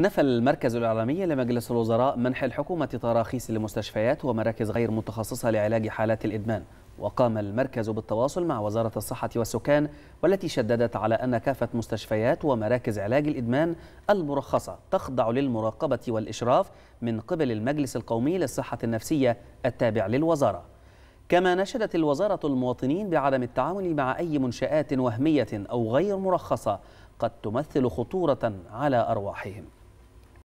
نفى المركز الإعلامي لمجلس الوزراء منح الحكومة تراخيص لمستشفيات ومراكز غير متخصصة لعلاج حالات الإدمان وقام المركز بالتواصل مع وزارة الصحة والسكان والتي شددت على أن كافة مستشفيات ومراكز علاج الإدمان المرخصة تخضع للمراقبة والإشراف من قبل المجلس القومي للصحة النفسية التابع للوزارة كما نشدت الوزارة المواطنين بعدم التعامل مع أي منشآت وهمية أو غير مرخصة قد تمثل خطورة على أرواحهم